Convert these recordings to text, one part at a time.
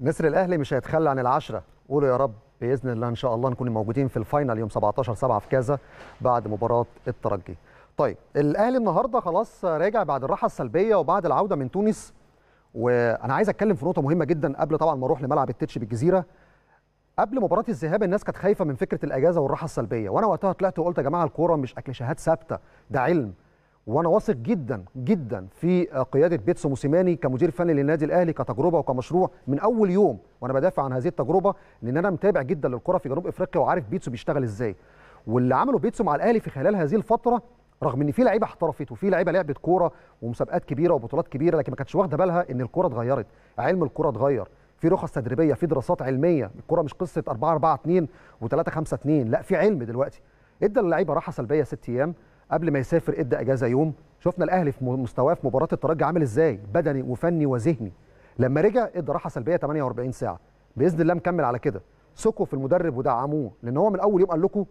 نسر الاهلي مش هيتخلى عن العشره قولوا يا رب باذن الله ان شاء الله نكون موجودين في الفاينل يوم 17 7 في كذا بعد مباراه الترجي طيب الاهلي النهارده خلاص راجع بعد الراحه السلبيه وبعد العوده من تونس وانا عايز اتكلم في نقطه مهمه جدا قبل طبعا ما اروح لملعب التتش بالجزيره قبل مباراه الذهاب الناس كانت خايفه من فكره الاجازه والراحه السلبيه وانا وقتها طلعت وقلت يا جماعه الكوره مش اكليشيهات ثابته ده علم وانا واثق جدا جدا في آه، قياده بيتسو موسيماني كمدير فني للنادي الاهلي كتجربه وكمشروع من اول يوم وانا بدافع عن هذه التجربه لان انا متابع جدا للكره في جنوب افريقيا وعارف بيتسو بيشتغل ازاي واللي عمله بيتسو مع الاهلي في خلال هذه الفتره رغم ان في لعيبه احترفت وفي لعيبه لعبت كوره ومسابقات كبيره وبطولات كبيره لكن ما كانتش واخده بالها ان الكوره اتغيرت علم الكوره اتغير في رخص تدريبيه في دراسات علميه الكوره مش قصه 4 4 2 و3 5 2 لا في علم دلوقتي ادى اللعيبه راحه سلبيه ست ايام قبل ما يسافر ادى اجازه يوم شفنا الاهلي في مستواه في مباراه الترجي عامل ازاي بدني وفني وذهني لما رجع ادى راحه سلبيه 48 ساعه باذن الله مكمل على كده ثقوا في المدرب ودعموه لان هو من اول يوم قال لكم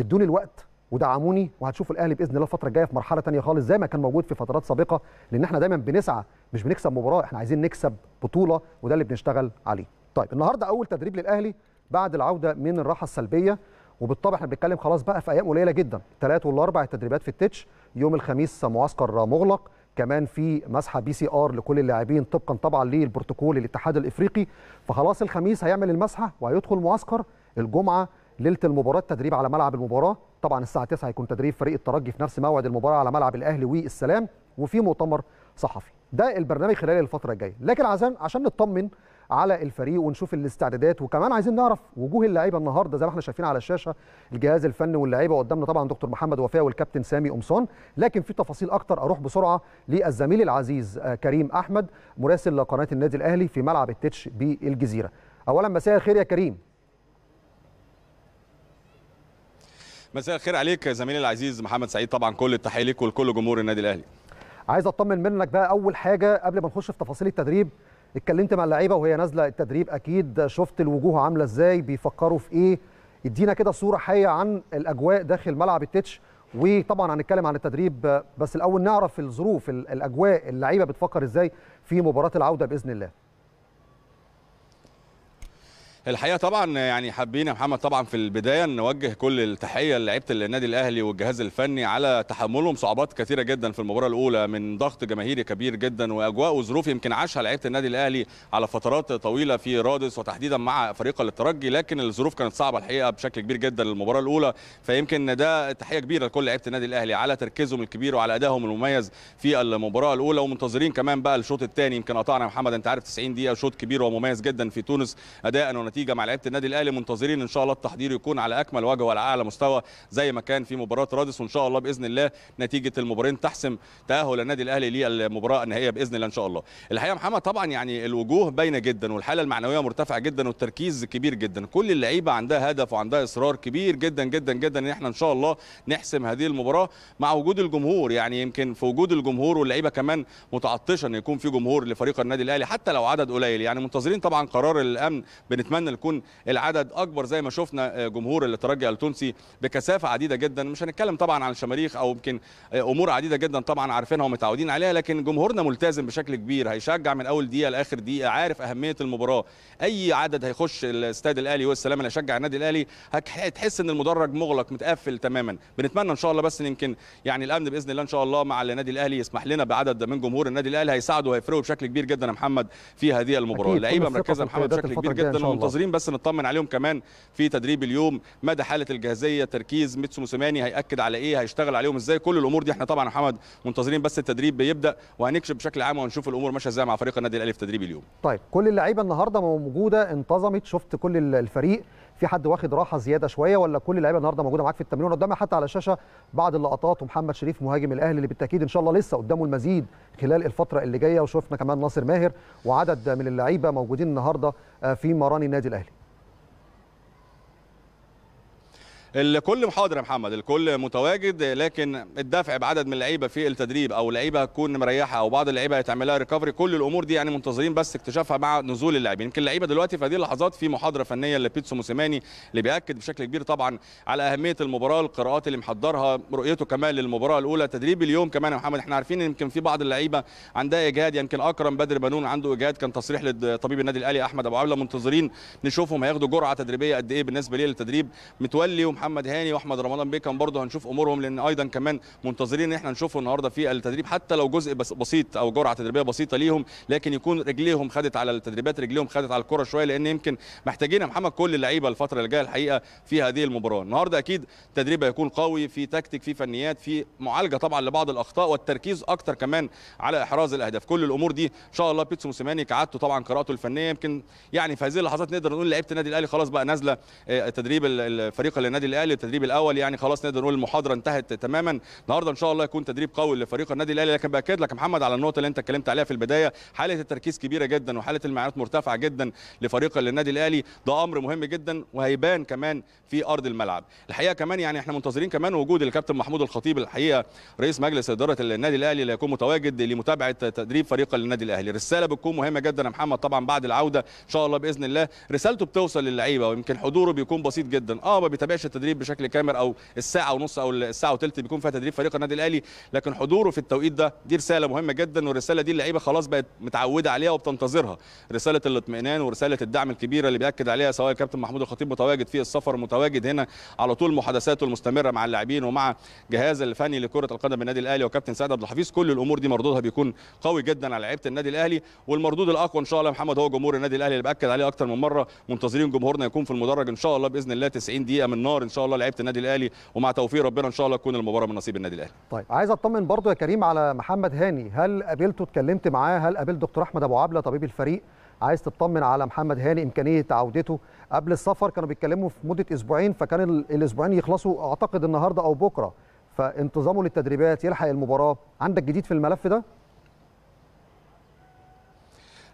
ادوني الوقت ودعموني وهتشوفوا الاهلي باذن الله الفتره الجايه في مرحله ثانيه خالص زي ما كان موجود في فترات سابقه لان احنا دايما بنسعى مش بنكسب مباراه احنا عايزين نكسب بطوله وده اللي بنشتغل عليه طيب النهارده اول تدريب للاهلي بعد العوده من الراحه السلبيه وبالطبع احنا بنتكلم خلاص بقى في ايام قليله جدا ثلاث والاربع التدريبات في التتش يوم الخميس معسكر مغلق كمان في مسحه بي سي ار لكل اللاعبين طبقا طبعا للبروتوكول الاتحاد الافريقي فخلاص الخميس هيعمل المسحه وهيدخل معسكر الجمعه ليله المباراه التدريب على ملعب المباراه طبعا الساعه 9 هيكون تدريب فريق الترجي في نفس موعد المباراه على ملعب الاهلي والسلام وفي مؤتمر صحفي ده البرنامج خلال الفتره الجايه لكن عشان عشان نطمن على الفريق ونشوف الاستعدادات وكمان عايزين نعرف وجوه اللعيبه النهارده زي ما احنا شايفين على الشاشه الجهاز الفني واللعيبه قدامنا طبعا دكتور محمد وفاء والكابتن سامي قمصان لكن في تفاصيل اكتر اروح بسرعه للزميل العزيز آه، كريم احمد مراسل قناه النادي الاهلي في ملعب التتش بالجزيره اولا مساء الخير يا كريم مساء الخير عليك زميلي العزيز محمد سعيد طبعا كل التحيه ليك ولكل جمهور النادي الاهلي عايز اطمن منك بقى اول حاجه قبل ما نخش في تفاصيل التدريب اتكلمت مع اللعيبه وهي نازله التدريب اكيد شفت الوجوه عامله ازاي بيفكروا في ايه ادينا كده صوره حيه عن الاجواء داخل ملعب التتش وطبعا هنتكلم عن التدريب بس الاول نعرف الظروف الاجواء اللعيبه بتفكر ازاي في مباراه العوده باذن الله الحقيقه طبعا يعني حابين يا محمد طبعا في البدايه نوجه كل التحيه للعيبه النادي الاهلي والجهاز الفني على تحملهم صعوبات كثيره جدا في المباراه الاولى من ضغط جماهيري كبير جدا واجواء وظروف يمكن عاشها لعيبه النادي الاهلي على فترات طويله في رادس وتحديدا مع فريق الترجي لكن الظروف كانت صعبه الحقيقه بشكل كبير جدا للمباراه الاولى فيمكن ده تحيه كبيره لكل لعيبه النادي الاهلي على تركيزهم الكبير وعلى ادائهم المميز في المباراه الاولى ومنتظرين كمان بقى الشوط الثاني يمكن قطعنا محمد انت عارف 90 دقيقه شوط كبير ومميز جدا في تونس اداء النتيجه مع لعيبه النادي الاهلي منتظرين ان شاء الله التحضير يكون على اكمل وجه وعلى اعلى مستوى زي ما كان في مباراه رادس وان شاء الله باذن الله نتيجه المباراتين تحسم تاهل النادي الاهلي للمباراه النهائيه باذن الله ان شاء الله الحقيقه محمد طبعا يعني الوجوه باينه جدا والحاله المعنويه مرتفعه جدا والتركيز كبير جدا كل اللعيبه عندها هدف وعندها اصرار كبير جدا جدا جدا ان احنا ان شاء الله نحسم هذه المباراه مع وجود الجمهور يعني يمكن في وجود الجمهور واللعيبه كمان متعطشه ان يكون في جمهور لفريق النادي الاهلي حتى لو عدد قليل يعني منتظرين طبعا قرار الامن بنتمنى نتمنى يكون العدد اكبر زي ما شفنا آه، جمهور الترجي التونسي بكثافه عديده جدا مش هنتكلم طبعا عن الشماريخ او يمكن آه، امور عديده جدا طبعا عارفينها ومتعودين عليها لكن جمهورنا ملتزم بشكل كبير هيشجع من اول دقيقه لاخر دقيقه عارف اهميه المباراه اي عدد هيخش الاستاد الاهلي والسلام اللي هيشجع النادي الاهلي هتحس ان المدرج مغلق متقفل تماما بنتمنى ان شاء الله بس يمكن يعني الامن باذن الله ان شاء الله مع النادي الاهلي يسمح لنا بعدد من جمهور النادي الاهلي هيساعدوا وهيفرقوا بشكل كبير جدا يا محمد في هذه المباراه لعيبه مركزه محمد بشكل كبير جدا المنتظرين بس نطمن عليهم كمان في تدريب اليوم مدى حاله الجاهزيه تركيز ميتسو موسيماني هياكد على ايه هيشتغل عليهم ازاي كل الامور دي احنا طبعا محمد منتظرين بس التدريب بيبدا وهنكشف بشكل عام وهنشوف الامور ماشيه ازاي مع فريق النادي الاهلي في تدريب اليوم طيب كل اللعيبه النهارده موجوده انتظمت شفت كل الفريق في حد واخد راحه زياده شويه ولا كل اللعيبه النهارده موجوده معاك في التمرين قدامي حتى على الشاشه بعض اللقطات ومحمد شريف مهاجم الاهلي اللي بالتاكيد ان شاء الله لسه قدامه المزيد خلال الفتره اللي جايه وشفنا كمان ناصر ماهر وعدد من اللعيبه موجودين النهارده آه، في مران النادي الاهلي الكل محاضر يا محمد الكل متواجد لكن الدفع بعدد من اللعيبه في التدريب او لعيبه هتكون مريحه او بعض اللعيبه هيتعمل لها ريكفري كل الامور دي يعني منتظرين بس اكتشافها مع نزول اللاعبين يمكن اللعيبه دلوقتي في هذه اللحظات في محاضره فنيه لبيتسو موسيماني اللي بياكد بشكل كبير طبعا على اهميه المباراه القراءات اللي محضرها رؤيته كمان للمباراه الاولى تدريب اليوم كمان يا محمد احنا عارفين يمكن في بعض اللعيبه عندها اجهاد يمكن اكرم بدر بنون عنده اجهاد كان تصريح لطبيب النادي الاهلي احمد ابو عبله منتظرين نشوفهم هياخدوا جرعه تدريبيه قد ايه بالنسبه للتدريب متولي ومحمد محمد هاني واحمد رمضان بيكم برضه هنشوف امورهم لان ايضا كمان منتظرين ان احنا نشوفه النهارده في التدريب حتى لو جزء بس بسيط او جرعه تدريبيه بسيطه ليهم لكن يكون رجليهم خدت على التدريبات رجليهم خدت على الكره شويه لان يمكن محتاجين يا محمد كل اللعيبه الفتره اللي جايه الحقيقه في هذه المباراه النهارده اكيد تدريب هيكون قوي في تكتيك في فنيات في معالجه طبعا لبعض الاخطاء والتركيز اكتر كمان على احراز الاهداف كل الامور دي ان شاء الله بيتسو موسيماني كعادته طبعا قراءته الفنيه يمكن يعني في هذه اللحظات نقدر نقول لعيبه النادي الاهلي خلاص بقى نازله آه، تدريب الفريق للنادي النادي الاهلي التدريب الاول يعني خلاص نقدر نقول المحاضره انتهت تماما النهارده ان شاء الله يكون تدريب قوي لفريق النادي الاهلي لكن باكد لك محمد على النقطه اللي انت اتكلمت عليها في البدايه حاله التركيز كبيره جدا وحاله المعاناه مرتفعه جدا لفريق النادي الاهلي ده امر مهم جدا وهيبان كمان في ارض الملعب الحقيقه كمان يعني احنا منتظرين كمان وجود الكابتن محمود الخطيب الحقيقه رئيس مجلس اداره النادي الاهلي اللي يكون متواجد لمتابعه تدريب فريق النادي الاهلي الرساله بتكون مهمه جدا يا محمد طبعا بعد العوده ان شاء الله باذن الله رسالته بتوصل للعيبه ويمكن حضوره بيكون بسيط جدا اه ما بيتابعش التدريب بشكل كامل او الساعه ونص او الساعه وثلث بيكون فيها تدريب فريق النادي الاهلي لكن حضوره في التوقيت ده دي رساله مهمه جدا والرساله دي اللعيبه خلاص بقت متعوده عليها وبتنتظرها رساله الاطمئنان ورساله الدعم الكبيره اللي بياكد عليها سواء الكابتن محمود الخطيب متواجد في السفر متواجد هنا على طول محادثاته المستمره مع اللاعبين ومع جهاز الفني لكره القدم النادي الاهلي وكابتن سعد عبد الحفيظ كل الامور دي مردودها بيكون قوي جدا على لعيبه النادي الاهلي والمردود الاقوى ان شاء الله محمد هو جمهور النادي الاهلي اللي باكد عليه اكتر من مره منتظرين جمهورنا يكون في المدرج ان شاء الله باذن الله 90 دقيقه من نار ان شاء الله لعيبه النادي الاهلي ومع توفيق ربنا ان شاء الله تكون المباراه من نصيب النادي الاهلي طيب عايز اطمن برضو يا كريم على محمد هاني هل قابلته اتكلمت معاه هل قابلت دكتور احمد ابو عبله طبيب الفريق عايز تطمن على محمد هاني امكانيه عودته قبل السفر كانوا بيتكلموا في مده اسبوعين فكان الاسبوعين يخلصوا اعتقد النهارده او بكره فانتظامه للتدريبات يلحق المباراه عندك جديد في الملف ده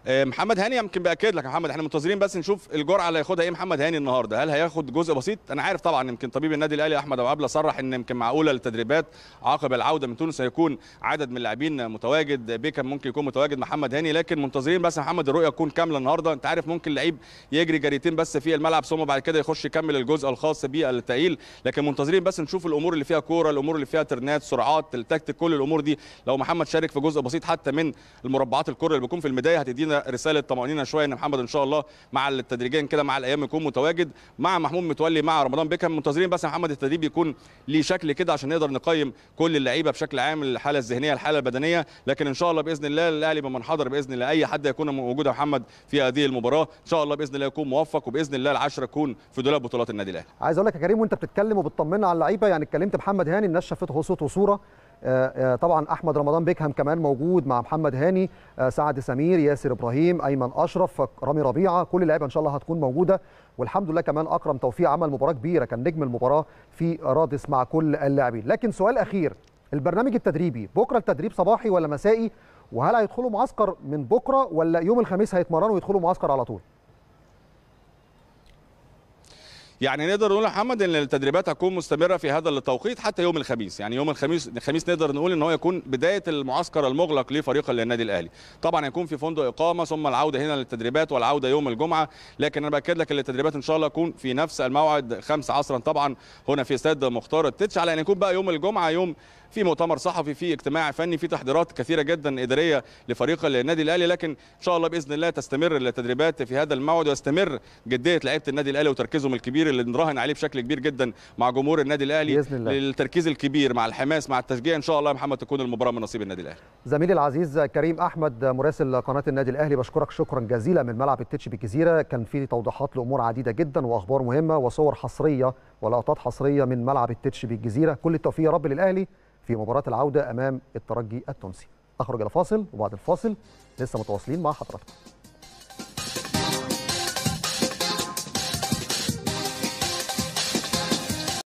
آه، محمد هاني يمكن باكد لك يا محمد احنا منتظرين بس نشوف الجرعه اللي هياخدها ايه محمد هاني النهارده هل هياخد جزء بسيط انا عارف طبعا يمكن طبيب النادي الاهلي احمد ابو عبله صرح ان يمكن معقوله التدريبات عقب العوده من تونس هيكون عدد من اللاعبين متواجد بيكم ممكن يكون متواجد محمد هاني لكن منتظرين بس محمد الرؤيه تكون كامله النهارده انت عارف ممكن لعيب يجري جريتين بس في الملعب ثم بعد كده يخش يكمل الجزء الخاص بيه التقيل لكن منتظرين بس نشوف الامور اللي فيها كوره الامور اللي فيها ترنات سرعات التكتيك كل الامور دي لو محمد شارك في جزء بسيط حتى من المربعات الكره اللي بيكون في الميدايه هتدينا رساله طمانينه شويه ان محمد ان شاء الله مع التدريجيا كده مع الايام يكون متواجد مع محمود متولي مع رمضان بيكهام منتظرين بس محمد التدريب يكون ليه شكل كده عشان نقدر نقيم كل اللعيبه بشكل عام الحاله الذهنيه الحاله البدنيه لكن ان شاء الله باذن الله الاهلي حضر باذن الله اي حد يكون موجود يا محمد في هذه المباراه ان شاء الله باذن الله يكون موفق وباذن الله العشره يكون في دولاب بطولات النادي الاهلي عايز اقول لك يا كريم وانت بتتكلم وبتطمنا على اللعيبه يعني اتكلمت محمد هاني الناس شافته صوت وصوره آه، آه، طبعا احمد رمضان بيكهام كمان موجود مع محمد هاني آه، سعد سمير ياسر ابراهيم ايمن اشرف رامي ربيعه كل اللعيبه ان شاء الله هتكون موجوده والحمد لله كمان اكرم توفيق عمل مباراه كبيره كان نجم المباراه في رادس مع كل اللاعبين لكن سؤال اخير البرنامج التدريبي بكره التدريب صباحي ولا مسائي وهل هيدخلوا معسكر من بكره ولا يوم الخميس هيتمرنوا ويدخلوا معسكر على طول يعني نقدر نقول يا محمد ان التدريبات هتكون مستمره في هذا التوقيت حتى يوم الخميس يعني يوم الخميس الخميس نقدر نقول ان هو يكون بدايه المعسكر المغلق لفريق النادي الاهلي طبعا هيكون في فندق اقامه ثم العوده هنا للتدريبات والعوده يوم الجمعه لكن انا باكد لك ان التدريبات ان شاء الله تكون في نفس الموعد 5 عصرا طبعا هنا في استاد مختار التتش على ان يكون بقى يوم الجمعه يوم في مؤتمر صحفي في اجتماع فني في تحضيرات كثيره جدا اداريه لفريق النادي الاهلي لكن ان شاء الله باذن الله تستمر التدريبات في هذا الموعد ويستمر جديه لعيبه النادي الاهلي وتركيزهم الكبير اللي نراهن عليه بشكل كبير جدا مع جمهور النادي الاهلي بإذن الله. للتركيز الكبير مع الحماس مع التشجيع ان شاء الله يا محمد تكون المباراه من نصيب النادي الاهلي زميلي العزيز كريم احمد مراسل قناه النادي الاهلي بشكرك شكرا جزيلا من ملعب التتش بالجزيره كان في توضيحات لامور عديده جدا واخبار مهمه وصور حصريه ولقطات حصريه من ملعب التتش بالجزيره كل التوفيق يا رب للاهلي في مباراه العوده امام الترجي التونسي اخرج الى فاصل وبعد الفاصل لسه متواصلين مع حضراتكم